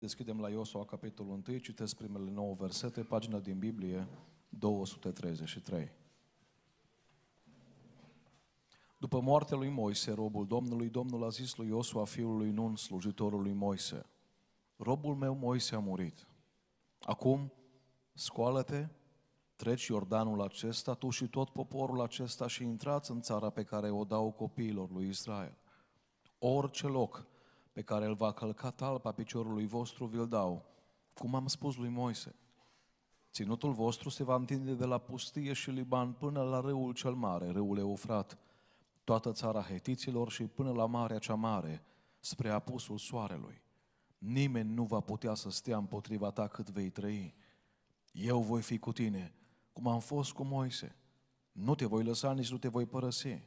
Deschidem la Iosua, capitolul 1, citesc primele 9 versete, pagina din Biblie 233. După moartea lui Moise, robul Domnului, Domnul a zis lui Iosua, fiul lui Nun, slujitorul lui Moise, Robul meu Moise a murit. Acum, scoală-te, treci Iordanul acesta, tu și tot poporul acesta și intrați în țara pe care o dau copiilor lui Israel. Orice loc pe care îl va călca talpa piciorului vostru, vi-l dau. Cum am spus lui Moise, ținutul vostru se va întinde de la pustie și Liban până la râul cel mare, râul Eufrat, toată țara hetiților și până la marea cea mare, spre apusul soarelui. Nimeni nu va putea să stea împotriva ta cât vei trăi. Eu voi fi cu tine, cum am fost cu Moise. Nu te voi lăsa, nici nu te voi părăsi.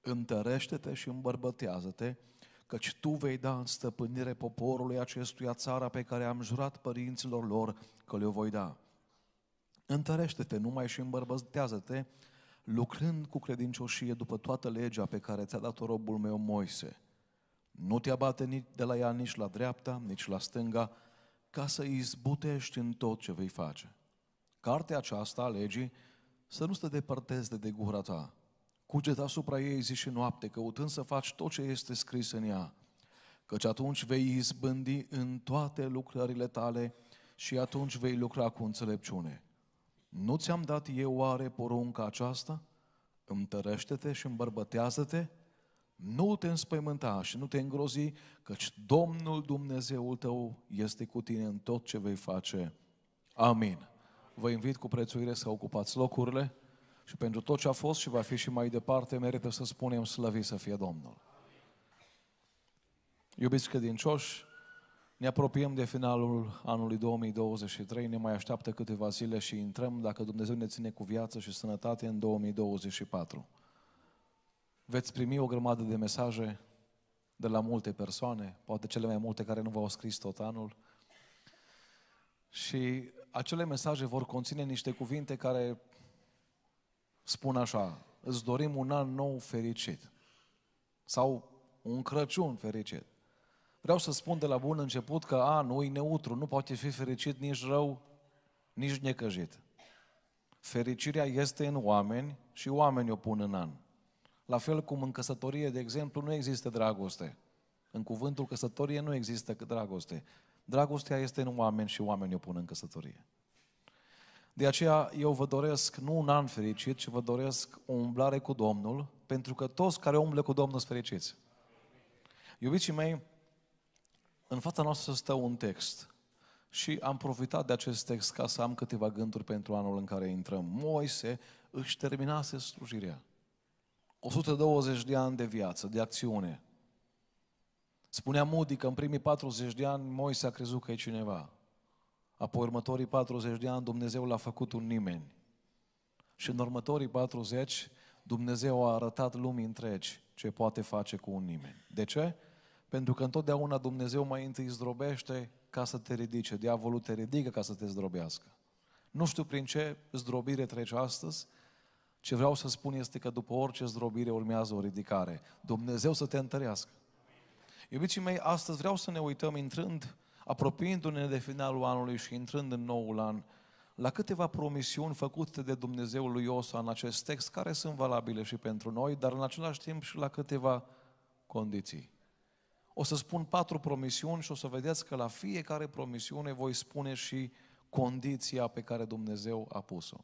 Întărește-te și îmbărbătează-te căci tu vei da în stăpânire poporului acestuia țara pe care am jurat părinților lor că le-o voi da. Întărește-te numai și îmbărbătează-te, lucrând cu credincioșie după toată legea pe care ți-a dat-o robul meu Moise. Nu te abate nici de la ea nici la dreapta, nici la stânga, ca să izbutești în tot ce vei face. Cartea aceasta a legii să nu te departezi de, de gura ta, Cuget asupra ei zi și noapte, căutând să faci tot ce este scris în ea, căci atunci vei izbândi în toate lucrările tale și atunci vei lucra cu înțelepciune. Nu ți-am dat eu oare porunca aceasta? Întărește-te și îmbărbătează-te, nu te înspăimânta și nu te îngrozi, căci Domnul Dumnezeul tău este cu tine în tot ce vei face. Amin. Vă invit cu prețuire să ocupați locurile și pentru tot ce a fost și va fi și mai departe, merită să spunem slăvi să fie Domnul. Iubiți credincioși, ne apropiem de finalul anului 2023, ne mai așteaptă câteva zile și intrăm, dacă Dumnezeu ne ține cu viață și sănătate, în 2024. Veți primi o grămadă de mesaje de la multe persoane, poate cele mai multe care nu v-au scris tot anul. Și acele mesaje vor conține niște cuvinte care spun așa, îți dorim un an nou fericit. Sau un Crăciun fericit. Vreau să spun de la bun început că anul e neutru, nu poate fi fericit nici rău, nici necăjit. Fericirea este în oameni și oamenii o pun în an. La fel cum în căsătorie, de exemplu, nu există dragoste. În cuvântul căsătorie nu există dragoste. Dragostea este în oameni și oamenii o pun în căsătorie. De aceea eu vă doresc nu un an fericit, ci vă doresc o umblare cu Domnul, pentru că toți care umblă cu Domnul sunt fericiți. Iubiții mei, în fața noastră stă un text și am profitat de acest text ca să am câteva gânduri pentru anul în care intrăm. Moise își terminase slujirea. 120 de ani de viață, de acțiune. Spunea Mudi că în primii 40 de ani Moise a crezut că e cineva. Apoi următorii 40 de ani Dumnezeu l-a făcut un nimeni. Și în următorii 40 Dumnezeu a arătat lumii întregi ce poate face cu un nimeni. De ce? Pentru că întotdeauna Dumnezeu mai întâi zdrobește ca să te ridice. Diavolul te ridică ca să te zdrobească. Nu știu prin ce zdrobire treci astăzi, ce vreau să spun este că după orice zdrobire urmează o ridicare. Dumnezeu să te întărească. Iubiții mei, astăzi vreau să ne uităm intrând apropiindu-ne de finalul anului și intrând în noul an, la câteva promisiuni făcute de Dumnezeu lui Iosua în acest text, care sunt valabile și pentru noi, dar în același timp și la câteva condiții. O să spun patru promisiuni și o să vedeți că la fiecare promisiune voi spune și condiția pe care Dumnezeu a pus-o.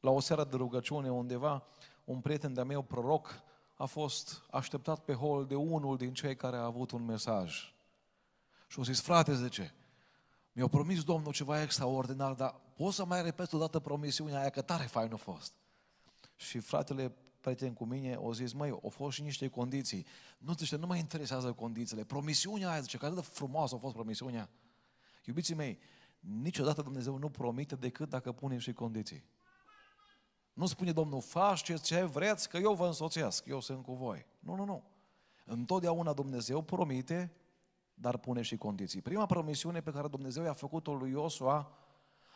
La o seară de rugăciune undeva, un prieten de-a meu, proroc, a fost așteptat pe hol de unul din cei care a avut un mesaj și au zis, frate, ce? mi-a promis Domnul ceva extraordinar, dar pot să mai repet o dată promisiunea aia, că tare fain a fost. Și fratele prieten cu mine, o zis, măi, au fost și niște condiții. Nu, zice, nu mă interesează condițiile. Promisiunea aia, zice, că atât de frumoasă a fost promisiunea. Iubiții mei, niciodată Dumnezeu nu promite decât dacă pune și condiții. Nu spune Domnul, faci ce vreți, că eu vă însoțesc, eu sunt cu voi. Nu, nu, nu. Întotdeauna Dumnezeu promite dar pune și condiții. Prima promisiune pe care Dumnezeu i-a făcut-o lui Iosua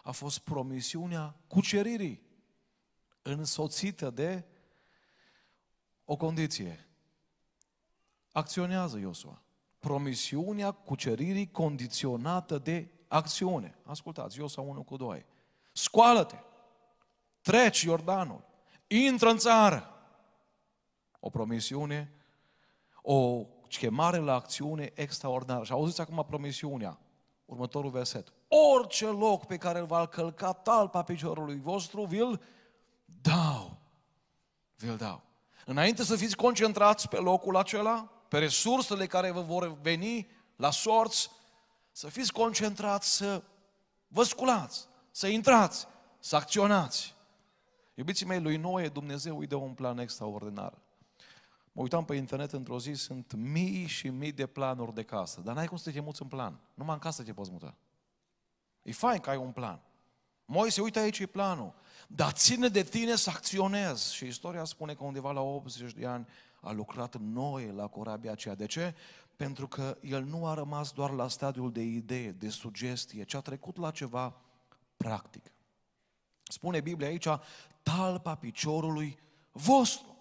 a fost promisiunea cuceririi, însoțită de o condiție. Acționează Iosua. Promisiunea cuceririi condiționată de acțiune. Ascultați, Iosua 1 cu 2. Scoală-te! Treci Iordanul! Intră în țară! O promisiune, o chemare la acțiune extraordinară. Și auziți acum promisiunea, următorul verset. Orice loc pe care îl va călca talpa piciorului vostru, vi-l dau. Vi-l dau. Înainte să fiți concentrați pe locul acela, pe resursele care vă vor veni la sorți, să fiți concentrați să vă sculați, să intrați, să acționați. Iubiții mei, lui Noe Dumnezeu îi dă un plan extraordinar. Mă uitam pe internet într-o zi, sunt mii și mii de planuri de casă, dar n-ai cum să te muți în plan. Numai în casă te poți muta. E fain că ai un plan. Moise, uite aici e planul. Dar ține de tine să acționezi. Și istoria spune că undeva la 80 de ani a lucrat noi la corabia aceea. De ce? Pentru că el nu a rămas doar la stadiul de idee, de sugestie, ci a trecut la ceva practic. Spune Biblia aici, talpa piciorului vostru.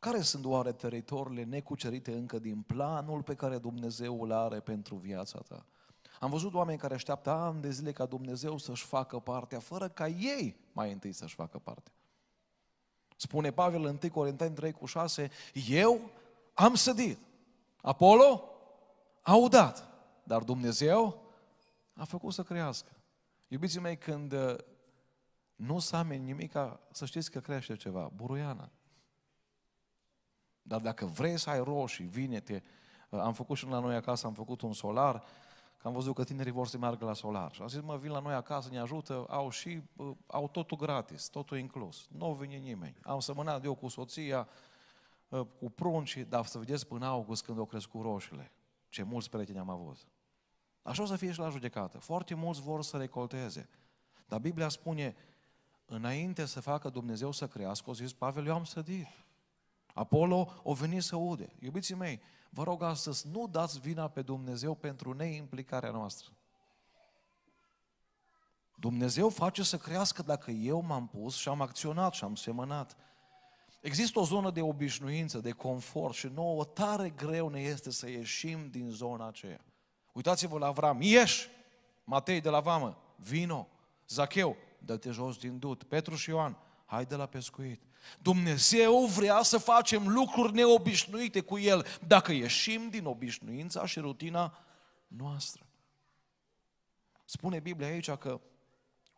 Care sunt oare teritoriile necucerite încă din planul pe care Dumnezeu îl are pentru viața ta? Am văzut oameni care așteaptă ani de zile ca Dumnezeu să-și facă partea, fără ca ei mai întâi să-și facă partea. Spune Pavel în 1 Corinteni 3 cu 6, eu am sădit, Apollo a udat, dar Dumnezeu a făcut să crească. Iubiții mei, când uh, nu s-a nimic, să știți că crește ceva, buruiana. Dar dacă vrei să ai roșii, vine-te. Uh, am făcut și la noi acasă, am făcut un solar, că am văzut că tinerii vor să meargă la solar. Și am zis, mă, vin la noi acasă, ne ajută, au și, uh, au totul gratis, totul inclus. Nu vine nimeni. Am sămânat eu cu soția, uh, cu pruncii, dar să vedeți până august când au crescut roșile. Ce mulți prieteni am avut. Așa o să fie și la judecată. Foarte mulți vor să recolteze. Dar Biblia spune, înainte să facă Dumnezeu să crească, o zis Pavel, eu am sădit. Apollo o venit să ude. Iubiții mei, vă rog astăzi, nu dați vina pe Dumnezeu pentru neimplicarea noastră. Dumnezeu face să crească dacă eu m-am pus și am acționat și am semănat. Există o zonă de obișnuință, de confort și nouă tare greu ne este să ieșim din zona aceea. Uitați-vă la Avram, ieși! Matei de la vamă, vino! Zacheu, dă-te jos din dut! Petru și Ioan, hai de la pescuit! Dumnezeu vrea să facem lucruri neobișnuite cu El dacă ieșim din obișnuința și rutina noastră. Spune Biblia aici că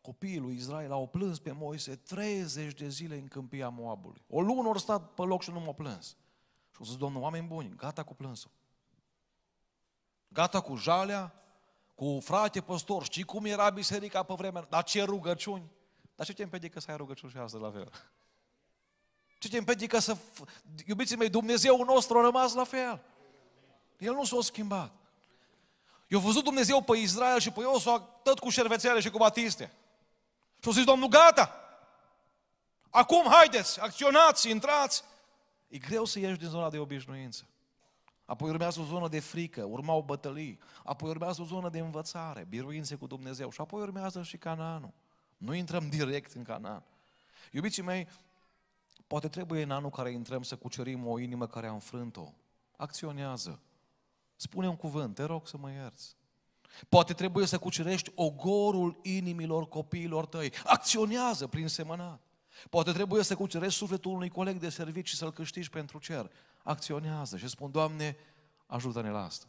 copiii lui Israel au plâns pe Moise 30 de zile în câmpia Moabului. O lună ori stat pe loc și nu m-au plâns. Și au zis, Domnul, oameni buni, gata cu plânsul. Gata cu jalea, cu frate păstor, știi cum era biserica pe vremea, dar ce rugăciuni? Dar ce te împiedică să ai rugăciuni și astăzi la fel? Ce te împiedică să... Iubiții mei, Dumnezeu nostru a rămas la fel. El nu s-a schimbat. Eu a văzut Dumnezeu pe Israel și pe Iosua tot cu șervețele și cu batiste. Și au zis, Domnul, gata! Acum haideți, acționați, intrați! E greu să ieși din zona de obișnuință. Apoi urmează o zonă de frică, urmau bătălii, apoi urmează o zonă de învățare, biruințe cu Dumnezeu și apoi urmează și Cananul. Nu intrăm direct în Canaan. Iubiții mei, Poate trebuie în anul care intrăm să cucerim o inimă care a înfrânt-o. Acționează. Spune un cuvânt, te rog să mă ierți. Poate trebuie să cucerești ogorul inimilor copiilor tăi. Acționează prin semănat. Poate trebuie să cucerești sufletul unui coleg de serviciu și să-l câștigi pentru cer. Acționează și spun, Doamne, ajută-ne la asta.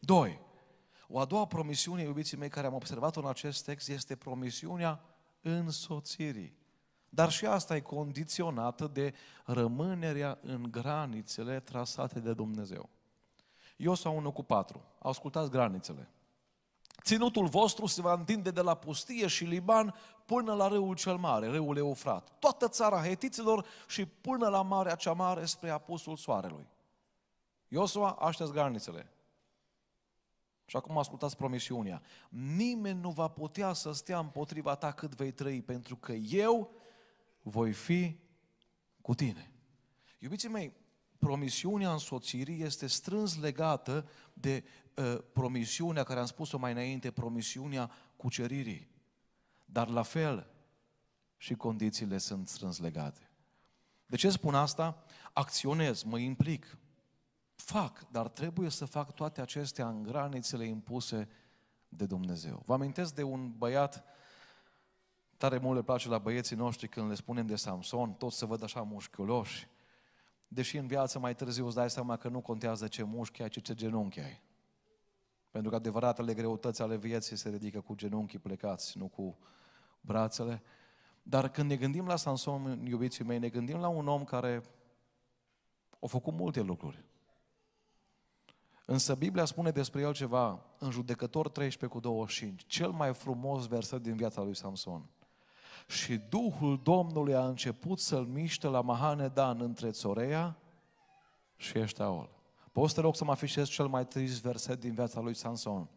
Doi. O a doua promisiune, iubiții mei, care am observat-o în acest text, este promisiunea însoțirii. Dar și asta e condiționată de rămânerea în granițele trasate de Dumnezeu. Eu sau unul cu patru. Ascultați granițele. Ținutul vostru se va întinde de la pustie și Liban până la râul cel mare, râul Eufrat. Toată țara hetiților și până la Marea cea mare spre apusul soarelui. Iosua, așteți granițele. Și acum ascultați promisiunea. Nimeni nu va putea să stea împotriva ta cât vei trăi, pentru că eu voi fi cu tine. Iubiții mei, promisiunea însoțirii este strâns legată de uh, promisiunea care am spus-o mai înainte, promisiunea cuceririi. Dar la fel și condițiile sunt strâns legate. De ce spun asta? Acționez, mă implic, fac, dar trebuie să fac toate acestea în granițele impuse de Dumnezeu. Vă amintesc de un băiat uh, Tare mult le place la băieții noștri când le spunem de Samson, toți se văd așa mușchiuloși. Deși în viață mai târziu îți dai seama că nu contează ce mușchi ai, ci ce genunchi ai. Pentru că adevăratele greutăți ale vieții se ridică cu genunchii plecați, nu cu brațele. Dar când ne gândim la Samson, iubiții mei, ne gândim la un om care a făcut multe lucruri. Însă Biblia spune despre el ceva în judecător 13 cu 25, cel mai frumos verset din viața lui Samson. Și Duhul Domnului a început să-l miște la Dan între Țorea și Eștaol. Poți să te rog să mă afișez cel mai trist verset din viața lui Samson.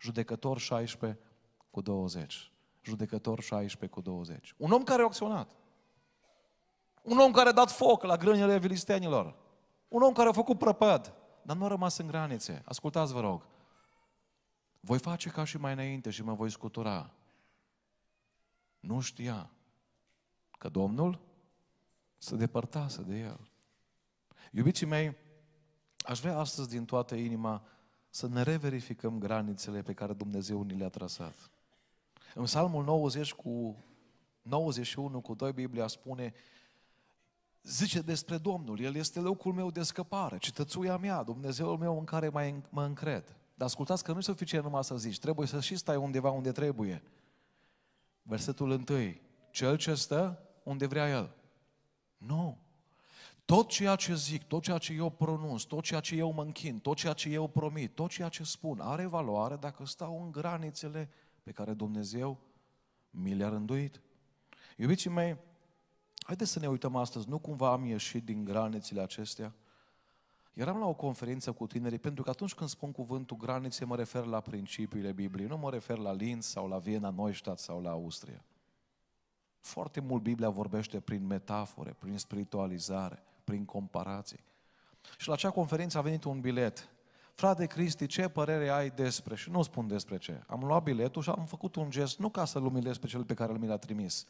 Judecător 16 cu 20. Judecător 16 cu 20. Un om care a acționat. Un om care a dat foc la grânile vilistenilor, Un om care a făcut prăpăd, dar nu a rămas în granițe. Ascultați, vă rog. Voi face ca și mai înainte și mă voi scutura. Nu știa că Domnul se depărtase de el. Iubiții mei, aș vrea astăzi din toată inima să ne reverificăm granițele pe care Dumnezeu ni le-a trasat. În Psalmul 90 cu 91 cu 2 Biblia spune zice despre Domnul, El este locul meu de scăpare, cetățuia mea, Dumnezeul meu în care mai mă încred. Dar ascultați că nu e suficient numai să zici, trebuie să și stai undeva unde trebuie. Versetul 1. Cel ce stă unde vrea el. Nu. Tot ceea ce zic, tot ceea ce eu pronunț, tot ceea ce eu mă închin, tot ceea ce eu promit, tot ceea ce spun, are valoare dacă stau în granițele pe care Dumnezeu mi le-a rânduit. Iubiții mei, haideți să ne uităm astăzi, nu cumva am ieșit din granițele acestea? Eram la o conferință cu tinerii, pentru că atunci când spun cuvântul granițe, mă refer la principiile Bibliei, nu mă refer la Linz sau la Viena, Neustadt sau la Austria. Foarte mult Biblia vorbește prin metafore, prin spiritualizare, prin comparații. Și la acea conferință a venit un bilet. Frate Cristi, ce părere ai despre? Și nu spun despre ce. Am luat biletul și am făcut un gest, nu ca să-l umilez pe cel pe care mi l-a trimis,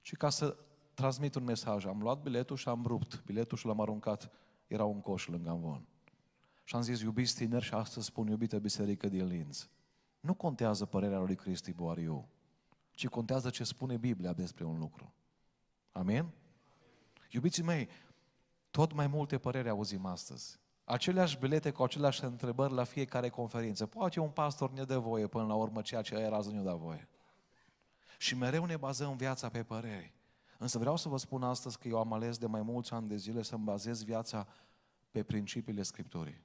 ci ca să transmit un mesaj. Am luat biletul și am rupt. Biletul și l-am aruncat era un coș lângă amvon. Și am zis, iubiți tineri, și astăzi spun, iubită biserică din Linz, nu contează părerea lui Cristi Boariu, ci contează ce spune Biblia despre un lucru. Amin? Iubiții mei, tot mai multe păreri auzim astăzi. Aceleași bilete cu aceleași întrebări la fiecare conferință. Poate un pastor ne dă voie până la urmă ceea ce era nu da voie. Și mereu ne bazăm viața pe păreri. Însă vreau să vă spun astăzi că eu am ales de mai mulți ani de zile să-mi bazez viața pe principiile Scripturii.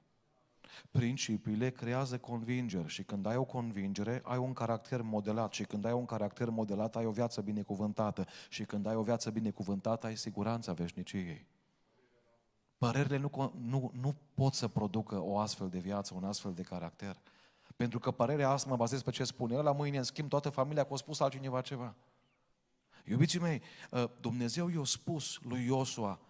Principiile creează convingeri și când ai o convingere, ai un caracter modelat și când ai un caracter modelat, ai o viață binecuvântată și când ai o viață binecuvântată, ai siguranța veșniciei. Părerile nu, nu, nu pot să producă o astfel de viață, un astfel de caracter. Pentru că părerea asta mă bazez pe ce spune el, la mâine, în schimb, toată familia că a spus altcineva ceva. Iubiții mei, ă, Dumnezeu i-a spus lui Iosua,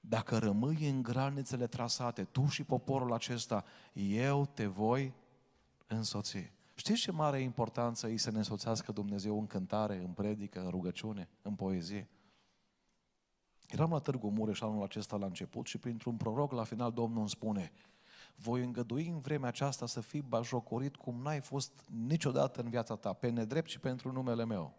dacă rămâi în granițele trasate, tu și poporul acesta, eu te voi însoți. Știți ce mare importanță e să ne însoțească Dumnezeu în cântare, în predică, în rugăciune, în poezie? Eram la Târgu Mureș anul acesta la început și printr-un proroc la final Domnul îmi spune voi îngădui în vremea aceasta să fii bajocorit cum n-ai fost niciodată în viața ta, pe nedrept și pentru numele meu.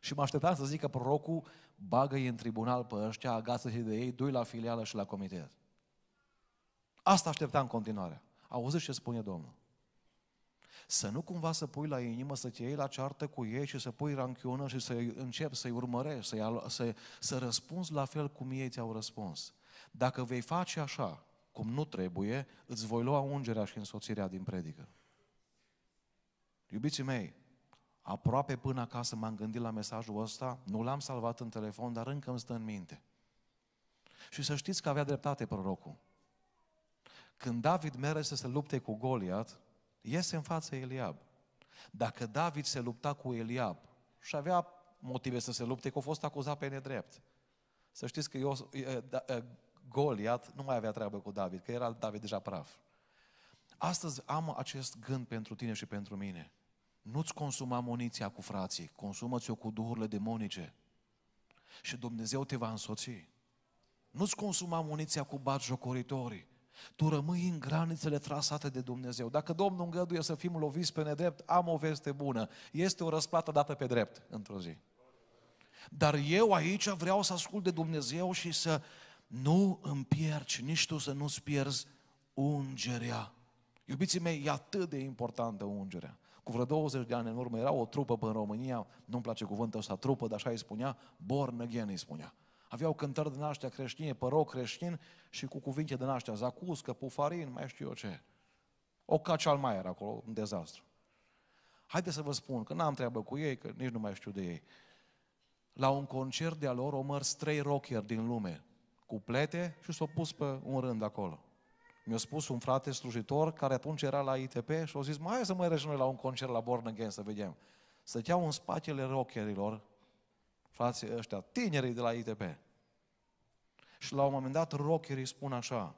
Și mă așteptam să zică prorocul, bagă-i în tribunal pe ăștia, agață-i de ei, dui la filială și la comitet. Asta așteptam în continuare. Auziți ce spune Domnul. Să nu cumva să pui la inimă, să te iei la ceartă cu ei și să pui ranchiună și să începi să-i urmărești, să, să, să răspunzi la fel cum ei ți-au răspuns. Dacă vei face așa, cum nu trebuie, îți voi lua ungerea și însoțirea din predică. Iubiții mei, aproape până acasă m-am gândit la mesajul ăsta, nu l-am salvat în telefon, dar încă îmi stă în minte. Și să știți că avea dreptate prorocul. Când David merge să se lupte cu Goliat, iese în fața Eliab. Dacă David se lupta cu Eliab și avea motive să se lupte, că a fost acuzat pe nedrept. Să știți că eu, da, Goliat nu mai avea treabă cu David, că era David deja praf. Astăzi am acest gând pentru tine și pentru mine – nu-ți consuma muniția cu frații, consumă-ți-o cu duhurile demonice și Dumnezeu te va însoți. Nu-ți consuma muniția cu jocoritorii. Tu rămâi în granițele trasate de Dumnezeu. Dacă Domnul îngăduie să fim loviți pe nedrept, am o veste bună. Este o răsplată dată pe drept într-o zi. Dar eu aici vreau să ascult de Dumnezeu și să nu îmi pierci, nici tu să nu-ți pierzi ungerea. Iubiții mei, e atât de importantă ungerea cu vreo 20 de ani în urmă, era o trupă în România, nu-mi place cuvântul ăsta, trupă, dar așa îi spunea, born again îi spunea. Aveau cântări de naștea creștine, păroc creștin și cu cuvinte de naștea, zacuscă, pufarin, mai știu eu ce. O cacial mai era acolo, un dezastru. Haideți să vă spun că n-am treabă cu ei, că nici nu mai știu de ei. La un concert de-a lor o mărs trei rocker din lume, cu plete și s-au pus pe un rând acolo. Mi-a spus un frate slujitor care atunci era la ITP și a zis, mai să mergem noi la un concert la Born Again să vedem. Stăteau în spatele rockerilor, frații ăștia, tinerii de la ITP. Și la un moment dat rockerii spun așa,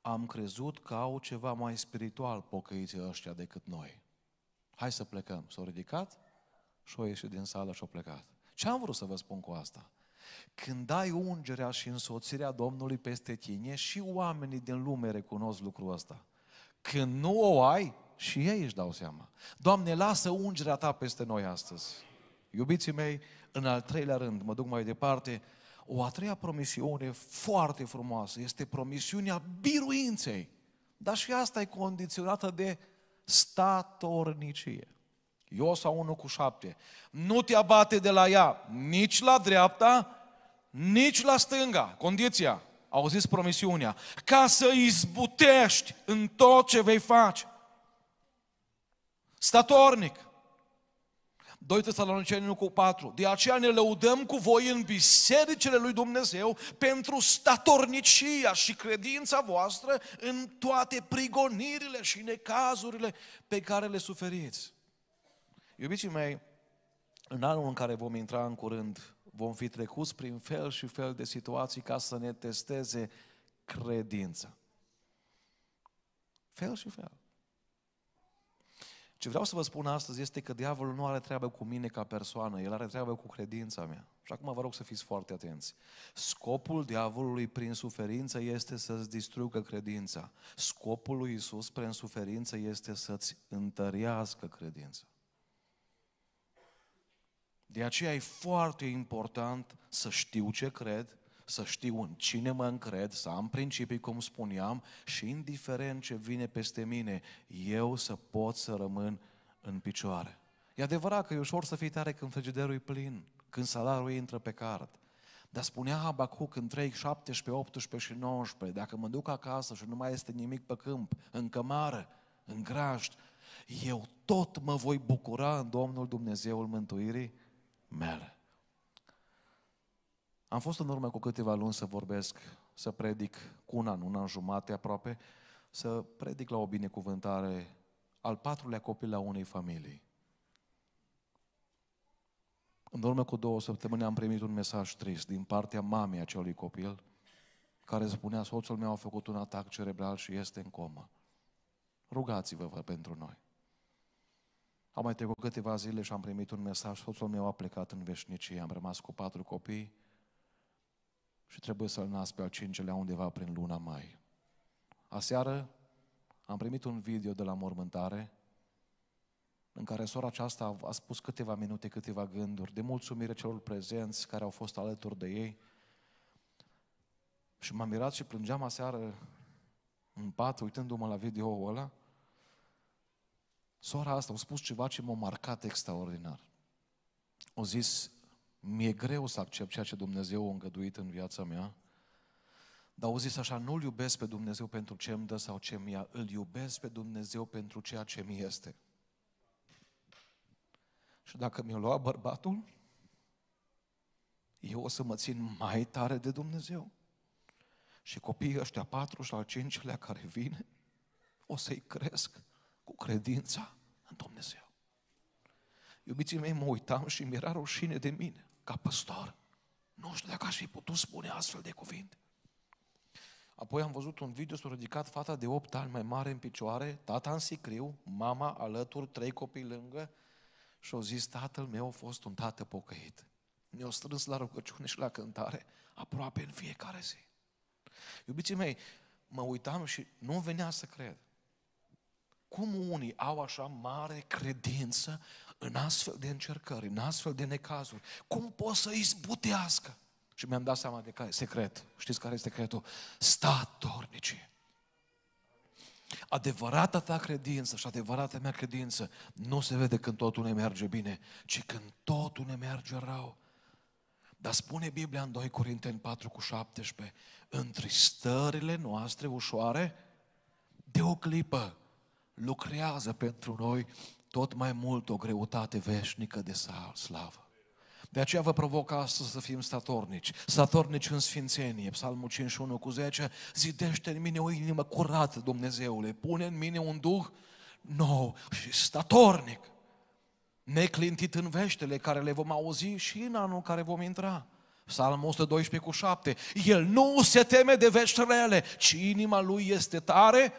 am crezut că au ceva mai spiritual pocăiții ăștia decât noi. Hai să plecăm. S-au ridicat și au ieșit din sală și au plecat. Ce am vrut să vă spun cu asta? Când ai ungerea și însoțirea Domnului peste tine, și oamenii din lume recunosc lucrul ăsta. Când nu o ai, și ei își dau seama. Doamne, lasă ungerea Ta peste noi astăzi. Iubiții mei, în al treilea rând, mă duc mai departe, o a treia promisiune foarte frumoasă este promisiunea biruinței. Dar și asta e condiționată de statornicie. Iosa 1 cu 7. Nu te abate de la ea nici la dreapta, nici la stânga. Condiția, auziți promisiunea, ca să izbutești în tot ce vei face. Statornic. 2 Tesaloniceni 1 cu 4. De aceea ne lăudăm cu voi în bisericile lui Dumnezeu pentru statornicia și credința voastră în toate prigonirile și necazurile pe care le suferiți. Iubiții mei, în anul în care vom intra în curând, vom fi trecuți prin fel și fel de situații ca să ne testeze credința. Fel și fel. Ce vreau să vă spun astăzi este că diavolul nu are treabă cu mine ca persoană, el are treabă cu credința mea. Și acum vă rog să fiți foarte atenți. Scopul diavolului prin suferință este să-ți distrugă credința. Scopul lui Isus prin suferință este să-ți întărească credința. De aceea e foarte important să știu ce cred, să știu în cine mă încred, să am principii, cum spuneam, și indiferent ce vine peste mine, eu să pot să rămân în picioare. E adevărat că e ușor să fii tare când frigiderul e plin, când salariul intră pe card. Dar spunea Habacuc în 3, 17, 18 și 19, dacă mă duc acasă și nu mai este nimic pe câmp, în cămară, în grajd, eu tot mă voi bucura în Domnul Dumnezeul Mântuirii mele. Am fost în urmă cu câteva luni să vorbesc, să predic cu un an, un an jumate aproape, să predic la o binecuvântare al patrulea copil la unei familii. În urmă cu două săptămâni am primit un mesaj trist din partea mamei acelui copil, care spunea, soțul meu a făcut un atac cerebral și este în comă. Rugați-vă pentru noi. Am mai trecut câteva zile și am primit un mesaj, soțul meu a plecat în veșnicie, am rămas cu patru copii și trebuie să-l nasc pe al cincelea undeva prin luna mai. Aseară am primit un video de la mormântare în care sora aceasta a spus câteva minute, câteva gânduri de mulțumire celor prezenți care au fost alături de ei și m-am mirat și plângeam aseară în pat uitându-mă la video-ul ăla Sora asta a spus ceva ce m-a marcat extraordinar. O zis, mi-e greu să accept ceea ce Dumnezeu a îngăduit în viața mea, dar au zis așa, nu-L iubesc pe Dumnezeu pentru ce îmi dă sau ce mi a îl iubesc pe Dumnezeu pentru ceea ce mi este. Și dacă mi-o lua bărbatul, eu o să mă țin mai tare de Dumnezeu. Și copiii ăștia patru și al cincilea care vine, o să-i cresc cu credința în Dumnezeu. Iubiții mei, mă uitam și mi era rușine de mine, ca păstor. Nu știu dacă aș fi putut spune astfel de cuvinte. Apoi am văzut un video, s-a ridicat fata de 8 ani mai mare în picioare, tata în sicriu, mama alături, trei copii lângă și au zis, tatăl meu a fost un tată pocăit. Ne-au strâns la rugăciune și la cântare aproape în fiecare zi. Iubiții mei, mă uitam și nu venea să cred. Cum unii au așa mare credință în astfel de încercări, în astfel de necazuri? Cum pot să izbutească? Și mi-am dat seama de care secret. Știți care este secretul? Statornicii. Adevărata ta credință și adevărata mea credință nu se vede când totul ne merge bine, ci când totul ne merge rău. Dar spune Biblia în 2 Corinteni 4 cu 17, întristările noastre ușoare, de o clipă, lucrează pentru noi tot mai mult o greutate veșnică de slavă. De aceea vă provoc astăzi să fim statornici, statornici în sfințenie, psalmul 51 cu 10, zidește în mine o inimă curată, Dumnezeule, pune în mine un duh nou și statornic, neclintit în veștele care le vom auzi și în anul care vom intra. Psalmul 112 cu 7, el nu se teme de vești ale. ci inima lui este tare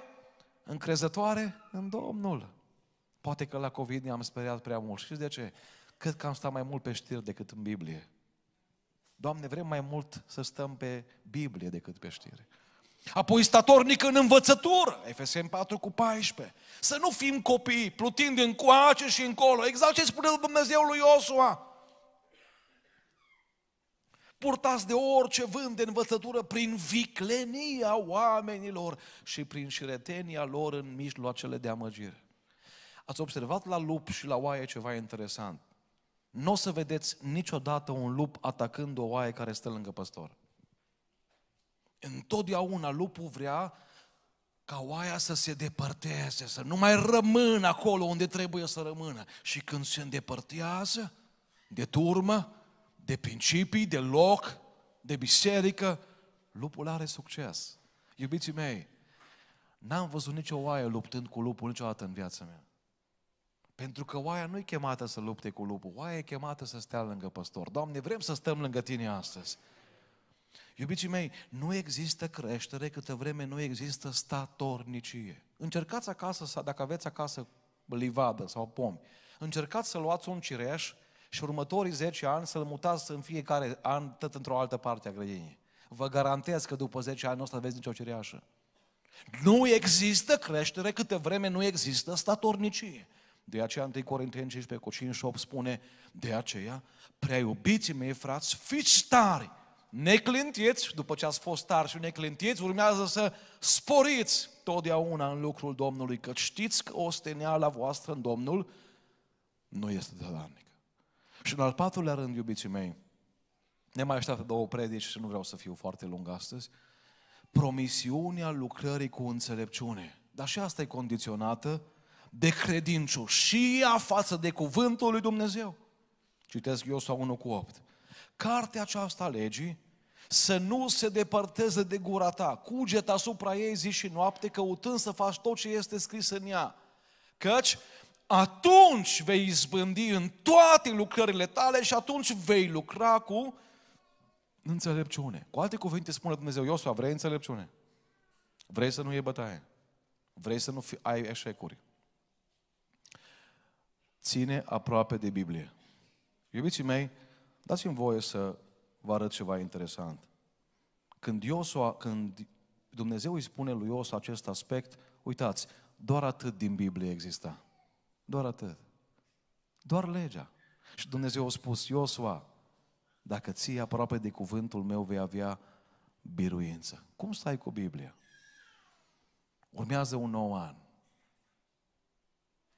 încrezătoare în Domnul. Poate că la COVID ne-am speriat prea mult. Știți de ce? Cât că am stat mai mult pe știri decât în Biblie. Doamne, vrem mai mult să stăm pe Biblie decât pe știri. Apoi statornic în învățătură, Efeseni 4 cu 14. Să nu fim copii, plutind în coace și încolo, exact ce spune Dumnezeu lui Iosua purtați de orice vânt de învățătură prin viclenia oamenilor și prin șiretenia lor în mijloacele de amăgire. Ați observat la lup și la oaie ceva interesant. Nu o să vedeți niciodată un lup atacând o oaie care stă lângă păstor. Întotdeauna lupul vrea ca oaia să se depărteze, să nu mai rămână acolo unde trebuie să rămână. Și când se îndepărtează de turmă, de principii, de loc, de biserică, lupul are succes. Iubiții mei, n-am văzut nicio oaie luptând cu lupul niciodată în viața mea. Pentru că oaia nu e chemată să lupte cu lupul, oaia e chemată să stea lângă păstor. Doamne, vrem să stăm lângă Tine astăzi. Iubiții mei, nu există creștere câtă vreme nu există statornicie. Încercați acasă, dacă aveți acasă livadă sau pomi, încercați să luați un cireș și următorii 10 ani să-l mutați în fiecare an tot într-o altă parte a grădinii. Vă garantez că după 10 ani nu o să aveți nicio cereașă. Nu există creștere câte vreme nu există statornicie. De aceea 1 Corinteni 15 cu 5 și 8 spune, de aceea, prea iubiții mei frați, fiți tari, neclintiți, după ce ați fost tari și neclintiți, urmează să sporiți totdeauna în lucrul Domnului, că știți că osteneala voastră în Domnul nu este de darnic. Și în al patrulea rând, iubiții mei, ne mai așteaptă două predici și nu vreau să fiu foarte lung astăzi, promisiunea lucrării cu înțelepciune. Dar și asta e condiționată de credincioșia față de cuvântul lui Dumnezeu. Citesc eu sau 1 cu 8. Cartea aceasta legii să nu se depărteze de gura ta, cuget asupra ei zi și noapte, căutând să faci tot ce este scris în ea. Căci atunci vei izbândi în toate lucrările tale și atunci vei lucra cu înțelepciune. Cu alte cuvinte spune Dumnezeu, Iosua, vrei înțelepciune? Vrei să nu iei bătaie? Vrei să nu fi, ai eșecuri? Ține aproape de Biblie. Iubiții mei, dați-mi voie să vă arăt ceva interesant. Când, Iosua, când Dumnezeu îi spune lui Iosua acest aspect, uitați, doar atât din Biblie exista. Doar atât. Doar legea. Și Dumnezeu a spus, Iosua, dacă ții aproape de cuvântul meu, vei avea biruință. Cum stai cu Biblia? Urmează un nou an.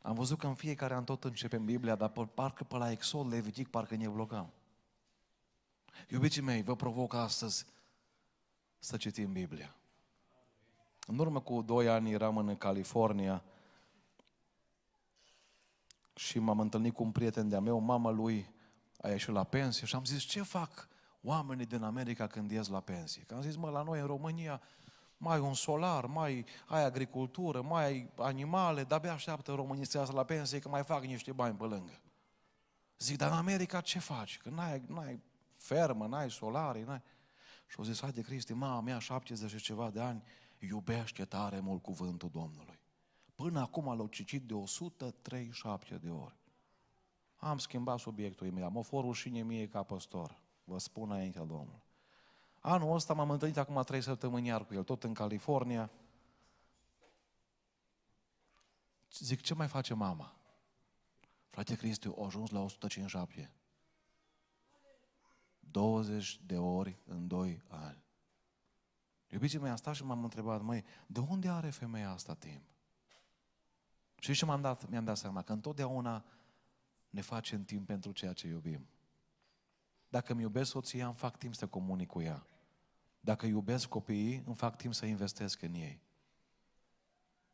Am văzut că în fiecare an tot începem Biblia, dar parcă pe la Exod, Levitic, parcă ne blocam. Iubiții mei, vă provoc astăzi să citim Biblia. În urmă cu doi ani eram în California, și m-am întâlnit cu un prieten de-a meu, mama lui a ieșit la pensie și am zis, ce fac oamenii din America când ies la pensie? Că am zis, mă, la noi în România mai un solar, mai ai agricultură, mai ai animale, dar abia așteaptă românii să iasă la pensie că mai fac niște bani pe lângă. Zic, dar în America ce faci? Că n-ai, n-ai fermă, n-ai solare, n-ai... Și au zis, de Cristi, mama mea, 70 și ceva de ani, iubește tare mult cuvântul Domnului. Până acum l-au citit de 137 de ori. Am schimbat subiectul imediat. Mă for rușine mie ca păstor. Vă spun înaintea Domnului. Anul ăsta m-am întâlnit acum trei săptămâni iar cu el, tot în California. Zic, ce mai face mama? Frate Cristi, a ajuns la 157. 20 de ori în 2 ani. Iubiții mei, am stat și m-am întrebat, măi, de unde are femeia asta timp? Și ce mi-am dat, mi-am dat seama? Că întotdeauna ne facem timp pentru ceea ce iubim. Dacă îmi iubesc soția, îmi fac timp să comunic cu ea. Dacă iubesc copiii, îmi fac timp să investesc în ei.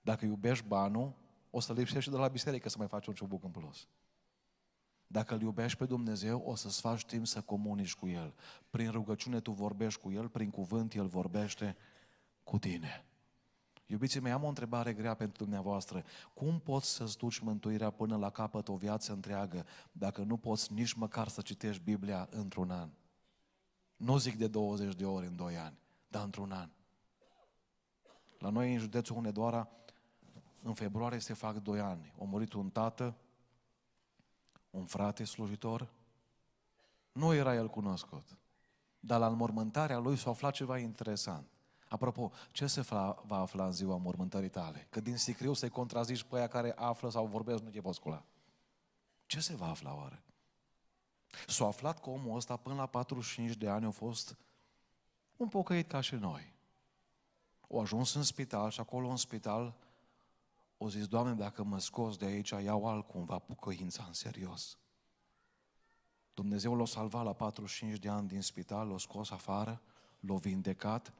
Dacă iubești banul, o să lipsești de la biserică să mai faci un ciubuc în plus. Dacă îl iubești pe Dumnezeu, o să-ți faci timp să comunici cu El. Prin rugăciune tu vorbești cu El, prin cuvânt El vorbește cu tine. Iubiții mei, am o întrebare grea pentru dumneavoastră. Cum poți să-ți duci mântuirea până la capăt o viață întreagă dacă nu poți nici măcar să citești Biblia într-un an? Nu zic de 20 de ori în 2 ani, dar într-un an. La noi în județul Hunedoara, în februarie se fac 2 ani. A murit un tată, un frate slujitor, nu era el cunoscut, dar la înmormântarea lui s-a aflat ceva interesant. Apropo, ce se va afla în ziua mormântării tale? Că din sicriu să-i contrazici pe aia care află sau vorbesc, nu te poți scula. Ce se va afla oare? S-a aflat că omul ăsta până la 45 de ani a fost un pocăit ca și noi. O ajuns în spital și acolo în spital o zis, Doamne, dacă mă scos de aici, iau altcumva pucăința în serios. Dumnezeu l-a salvat la 45 de ani din spital, l-a scos afară, l-a vindecat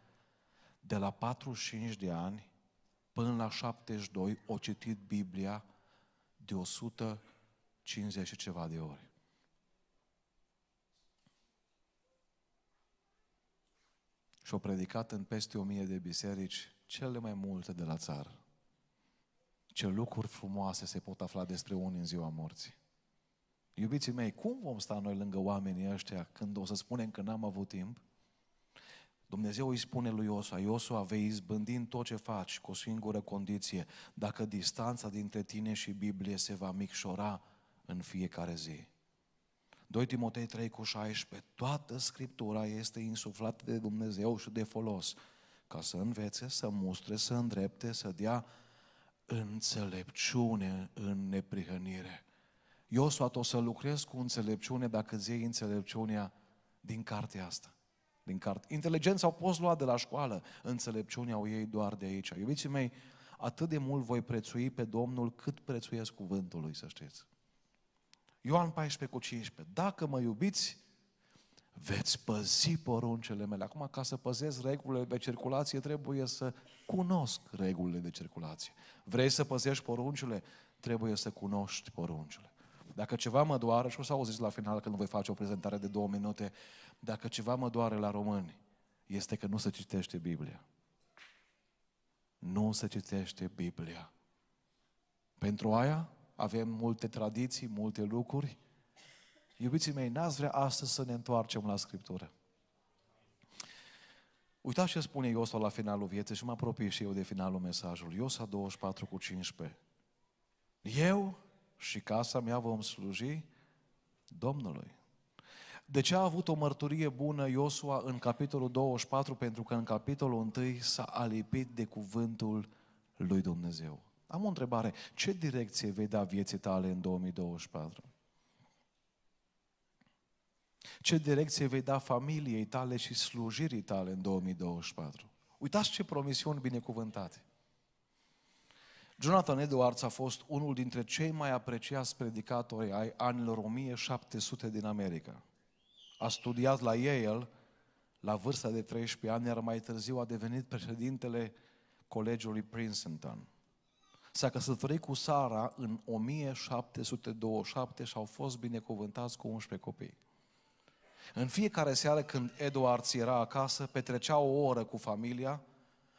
de la 45 de ani până la 72, o citit Biblia de 150 și ceva de ori. Și-o predicat în peste o mie de biserici, cele mai multe de la țară. Ce lucruri frumoase se pot afla despre unii în ziua morții. Iubiții mei, cum vom sta noi lângă oamenii ăștia când o să spunem că n-am avut timp? Dumnezeu îi spune lui Iosua, Iosua, vei izbândi în tot ce faci cu o singură condiție, dacă distanța dintre tine și Biblie se va micșora în fiecare zi. 2 Timotei 3 cu 16, toată Scriptura este insuflată de Dumnezeu și de folos, ca să învețe, să mustre, să îndrepte, să dea înțelepciune în neprihănire. Iosua, o să lucrez cu înțelepciune dacă îți iei înțelepciunea din cartea asta din carte. Inteligența o poți lua de la școală, înțelepciunea o iei doar de aici. Iubiții mei, atât de mult voi prețui pe Domnul cât prețuiesc cuvântul lui, să știți. Ioan 14 cu 15. Dacă mă iubiți, veți păzi poruncele mele. Acum, ca să păzesc regulile de circulație, trebuie să cunosc regulile de circulație. Vrei să păzești poruncile? Trebuie să cunoști poruncile. Dacă ceva mă doare, și o să auziți la final când voi face o prezentare de două minute, dacă ceva mă doare la români, este că nu se citește Biblia. Nu se citește Biblia. Pentru aia avem multe tradiții, multe lucruri. Iubiții mei, n-ați vrea astăzi să ne întoarcem la Scriptură. Uitați ce spune Iosua la finalul vieții și mă apropii și eu de finalul mesajului. Iosua 24 cu 15. Eu și casa mea vom sluji Domnului. De ce a avut o mărturie bună Iosua în capitolul 24? Pentru că în capitolul 1 s-a alipit de cuvântul lui Dumnezeu. Am o întrebare. Ce direcție vei da vieții tale în 2024? Ce direcție vei da familiei tale și slujirii tale în 2024? Uitați ce promisiuni binecuvântate! Jonathan Edwards a fost unul dintre cei mai apreciați predicatori ai anilor 1700 din America a studiat la Yale, la vârsta de 13 ani, iar mai târziu a devenit președintele Colegiului Princeton. S-a căsătorit cu Sara în 1727 și au fost binecuvântați cu 11 copii. În fiecare seară când Edward era acasă, petrecea o oră cu familia,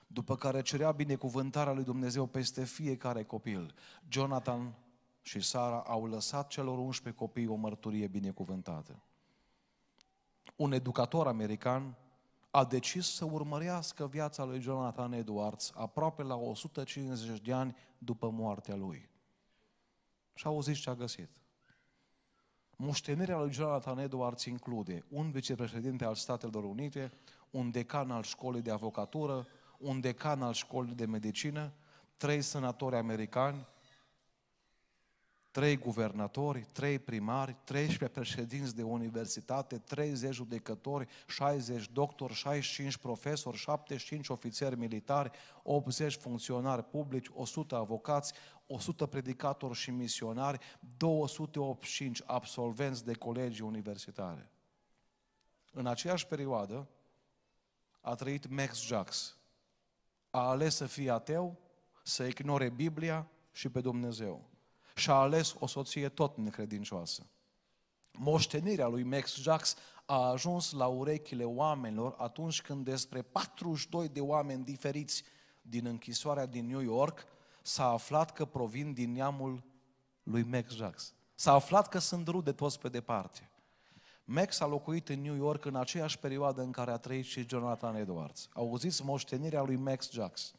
după care cerea binecuvântarea lui Dumnezeu peste fiecare copil. Jonathan și Sara au lăsat celor 11 copii o mărturie binecuvântată un educator american a decis să urmărească viața lui Jonathan Edwards aproape la 150 de ani după moartea lui. Și auziți ce a găsit. Moștenirea lui Jonathan Edwards include un vicepreședinte al Statelor Unite, un decan al școlii de avocatură, un decan al școlii de medicină, trei senatori americani, trei guvernatori, trei primari, 13 președinți de universitate, 30 judecători, 60 doctori, 65 profesori, 75 ofițeri militari, 80 funcționari publici, 100 avocați, 100 predicatori și misionari, 285 absolvenți de colegii universitare. În aceeași perioadă a trăit Max Jax. A ales să fie ateu, să ignore Biblia și pe Dumnezeu și a ales o soție tot necredincioasă. Moștenirea lui Max Jax a ajuns la urechile oamenilor atunci când despre 42 de oameni diferiți din închisoarea din New York s-a aflat că provin din neamul lui Max Jax. S-a aflat că sunt rude toți pe departe. Max a locuit în New York în aceeași perioadă în care a trăit și Jonathan Edwards. Auziți moștenirea lui Max Jax.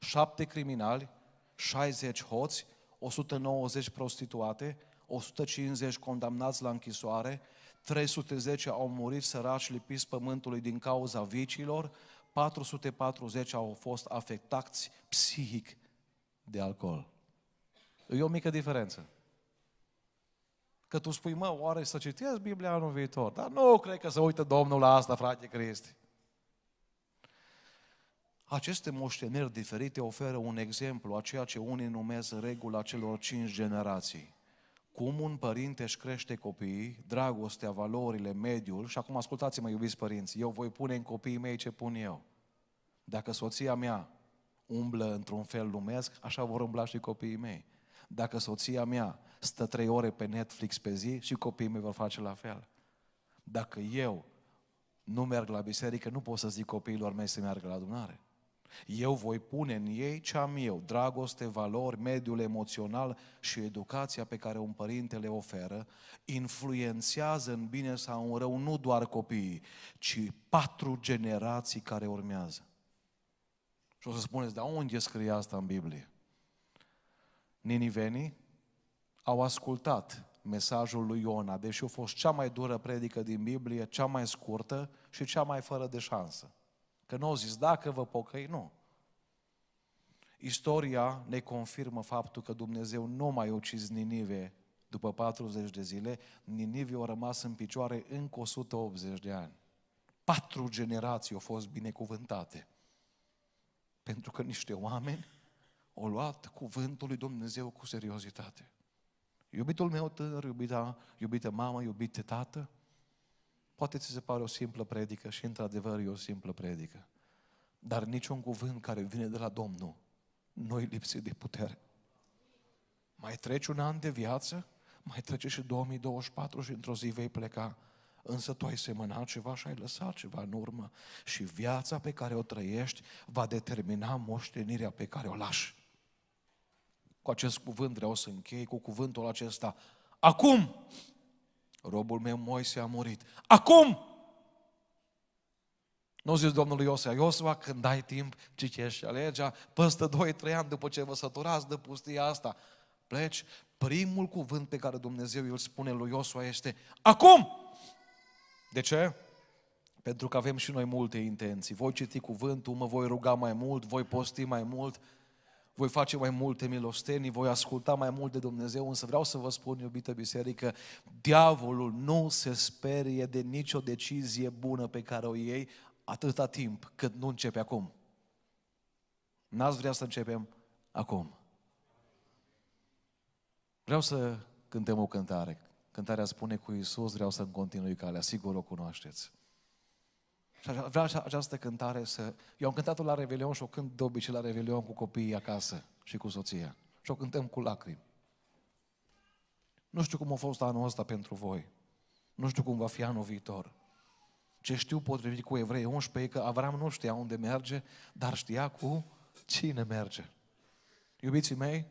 Șapte criminali, 60 hoți, 190 prostituate, 150 condamnați la închisoare, 310 au murit săraci lipiți pământului din cauza vicilor, 440 au fost afectați psihic de alcool. E o mică diferență. Că tu spui, mă, oare să citesc Biblia anul viitor? Dar nu cred că se uită Domnul la asta, frate Cristi. Aceste moșteniri diferite oferă un exemplu a ceea ce unii numesc regula celor cinci generații. Cum un părinte își crește copiii, dragostea, valorile, mediul, și acum ascultați-mă, iubiți părinți, eu voi pune în copiii mei ce pun eu. Dacă soția mea umblă într-un fel lumesc, așa vor umbla și copiii mei. Dacă soția mea stă trei ore pe Netflix pe zi, și copiii mei vor face la fel. Dacă eu nu merg la biserică, nu pot să zic copiilor mei să meargă la adunare. Eu voi pune în ei ce am eu, dragoste, valori, mediul emoțional și educația pe care un părinte le oferă, influențează în bine sau în rău nu doar copiii, ci patru generații care urmează. Și o să spuneți, dar unde scrie asta în Biblie? Ninivenii au ascultat mesajul lui Iona, deși a fost cea mai dură predică din Biblie, cea mai scurtă și cea mai fără de șansă. Că nu au zis, dacă vă pocăi, nu. Istoria ne confirmă faptul că Dumnezeu nu mai ucis Ninive după 40 de zile. Ninive a rămas în picioare încă 180 de ani. Patru generații au fost binecuvântate. Pentru că niște oameni au luat cuvântul lui Dumnezeu cu seriozitate. Iubitul meu tânăr, iubita, iubită mamă, iubite tată, Poate ți se pare o simplă predică și într-adevăr e o simplă predică. Dar niciun cuvânt care vine de la Domnul nu e lipsit de putere. Mai treci un an de viață, mai trece și 2024 și într-o zi vei pleca. Însă tu ai semănat ceva și ai lăsat ceva în urmă. Și viața pe care o trăiești va determina moștenirea pe care o lași. Cu acest cuvânt vreau să închei, cu cuvântul acesta. Acum, Robul meu Moise a murit. Acum! Nu zici Domnului Iosua, Iosua, când ai timp, citești legea, păstă 2-3 ani după ce vă săturați de pustia asta, pleci, primul cuvânt pe care Dumnezeu îl spune lui Iosua este Acum! De ce? Pentru că avem și noi multe intenții. Voi citi cuvântul, mă voi ruga mai mult, voi posti mai mult, voi face mai multe milostenii, voi asculta mai mult de Dumnezeu, însă vreau să vă spun, iubită biserică, diavolul nu se sperie de nicio decizie bună pe care o iei atâta timp cât nu începe acum. N-ați vrea să începem acum. Vreau să cântăm o cântare. Cântarea spune cu Iisus, vreau să-mi continui calea, sigur o cunoașteți. Și vreau această cântare să... Eu am cântat-o la Revelion și o cânt de obicei la Revelion cu copiii acasă și cu soția. Și o cântăm cu lacrimi. Nu știu cum a fost anul ăsta pentru voi. Nu știu cum va fi anul viitor. Ce știu potrivit cu evrei 11 că Avram nu știa unde merge, dar știa cu cine merge. Iubiții mei,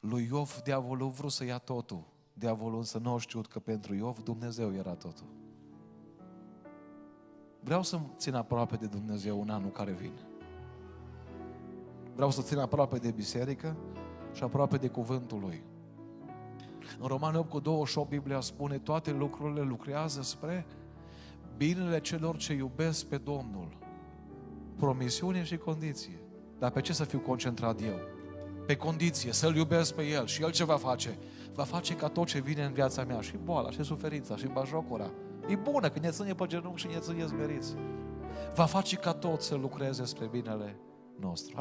lui Iov diavolul vrut să ia totul. Diavolul însă nu a știut că pentru Iov Dumnezeu era totul. Vreau să-mi țin aproape de Dumnezeu în anul care vine. Vreau să țin aproape de biserică și aproape de cuvântul Lui. În Romani 8 cu 28 Biblia spune toate lucrurile lucrează spre binele celor ce iubesc pe Domnul. Promisiune și condiție. Dar pe ce să fiu concentrat eu? Pe condiție, să-L iubesc pe El. Și El ce va face? Va face ca tot ce vine în viața mea, și boala, și suferința, și bajocura, E bună că ne ține pe genunchi și ne ține zmeriți. Va face ca tot să lucreze spre binele nostru.